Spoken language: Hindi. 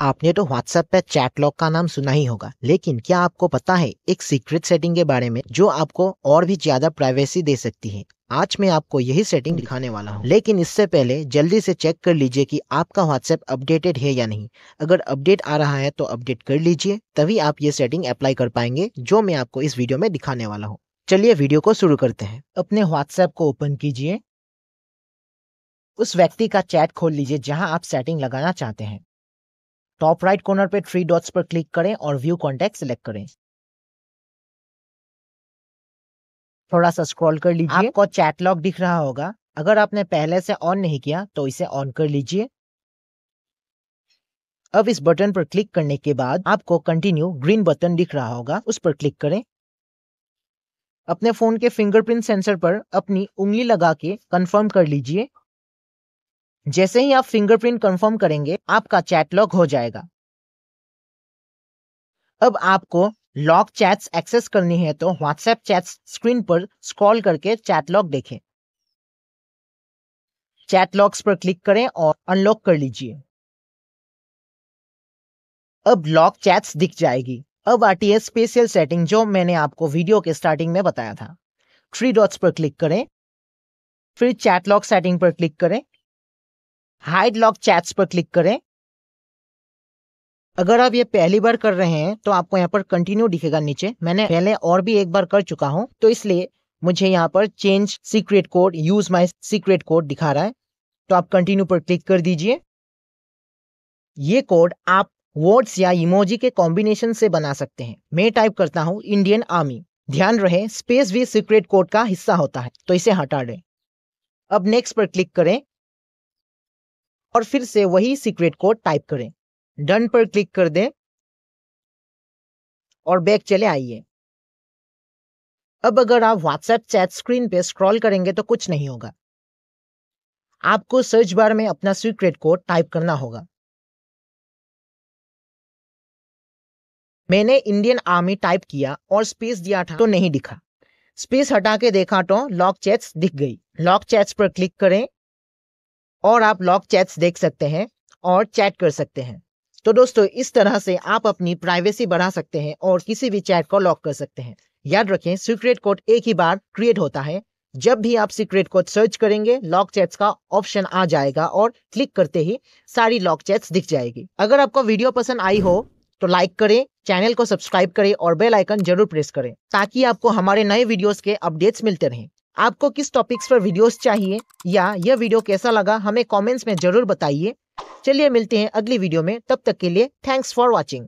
आपने तो व्हाट्सएप पे चैट लॉक का नाम सुना ही होगा लेकिन क्या आपको पता है एक सीक्रेट सेटिंग के बारे में जो आपको और भी ज्यादा प्राइवेसी दे सकती है आज मैं आपको यही सेटिंग दिखाने वाला हूँ लेकिन इससे पहले जल्दी से चेक कर लीजिए कि आपका व्हाट्सएप अपडेटेड है या नहीं अगर अपडेट आ रहा है तो अपडेट कर लीजिए तभी आप ये सेटिंग अप्लाई कर पाएंगे जो मैं आपको इस वीडियो में दिखाने वाला हूँ चलिए वीडियो को शुरू करते हैं अपने व्हाट्सएप को ओपन कीजिए उस व्यक्ति का चैट खोल लीजिए जहाँ आप सेटिंग लगाना चाहते हैं टॉप राइट कॉर्नर पे थ्री डॉट्स पर क्लिक करें और व्यू कॉन्टेक्ट सिलेक्ट करें थोड़ा सा स्क्रॉल कर लीजिए आपको चैट लॉग दिख रहा होगा अगर आपने पहले से ऑन नहीं किया तो इसे ऑन कर लीजिए अब इस बटन पर क्लिक करने के बाद आपको कंटिन्यू ग्रीन बटन दिख रहा होगा उस पर क्लिक करें अपने फोन के फिंगरप्रिंट सेंसर पर अपनी उंगली लगा के कंफर्म कर लीजिए जैसे ही आप फिंगरप्रिंट कंफर्म करेंगे आपका चैट लॉक हो जाएगा अब आपको लॉक चैट्स एक्सेस करनी है तो व्हाट्सएप चैट्स स्क्रीन पर स्क्रॉल करके चैट लॉक देखें चैट लॉक्स पर क्लिक करें और अनलॉक कर लीजिए अब लॉक चैट्स दिख जाएगी अब आरटीएस स्पेशल सेटिंग जो मैंने आपको वीडियो के स्टार्टिंग में बताया था थ्री डॉट्स पर क्लिक करें फिर चैट लॉक सेटिंग पर क्लिक करें हाइड लॉक चैट्स पर क्लिक करें अगर आप ये पहली बार कर रहे हैं तो आपको यहाँ पर कंटिन्यू दिखेगा नीचे मैंने पहले और भी एक बार कर चुका हूँ तो इसलिए मुझे यहाँ पर change secret code use my secret code दिखा रहा है तो आप कंटिन्यू पर क्लिक कर दीजिए ये कोड आप वर्ड्स या इमोजी के कॉम्बिनेशन से बना सकते हैं मैं टाइप करता हूँ इंडियन आर्मी ध्यान रहे स्पेस भी सीक्रेट कोड का हिस्सा होता है तो इसे हटा दें अब नेक्स्ट पर क्लिक करें और फिर से वही सीक्रेट कोड टाइप करें डन पर क्लिक कर दें और बैक चले आइए अब अगर आप व्हाट्सएप चैट स्क्रीन पे स्क्रॉल करेंगे तो कुछ नहीं होगा आपको सर्च बार में अपना सीक्रेट कोड टाइप करना होगा मैंने इंडियन आर्मी टाइप किया और स्पेस दिया था तो नहीं दिखा स्पेस हटा के देखा तो लॉक चैट्स दिख गई लॉक चैट्स पर क्लिक करें और आप लॉक चैट्स देख सकते हैं और चैट कर सकते हैं तो दोस्तों इस तरह से आप अपनी प्राइवेसी बढ़ा सकते हैं और किसी भी चैट को लॉक कर सकते हैं याद रखें सीक्रेट कोड एक ही बार क्रिएट होता है जब भी आप सीक्रेट कोड सर्च करेंगे लॉक चैट्स का ऑप्शन आ जाएगा और क्लिक करते ही सारी लॉक चैट्स दिख जाएगी अगर आपको वीडियो पसंद आई हो तो लाइक करें चैनल को सब्सक्राइब करें और बेल आइकन जरूर प्रेस करें ताकि आपको हमारे नए वीडियोस के अपडेट्स मिलते रहें आपको किस टॉपिक्स पर वीडियोस चाहिए या यह वीडियो कैसा लगा हमें कमेंट्स में जरूर बताइए चलिए मिलते हैं अगली वीडियो में तब तक के लिए थैंक्स फॉर वॉचिंग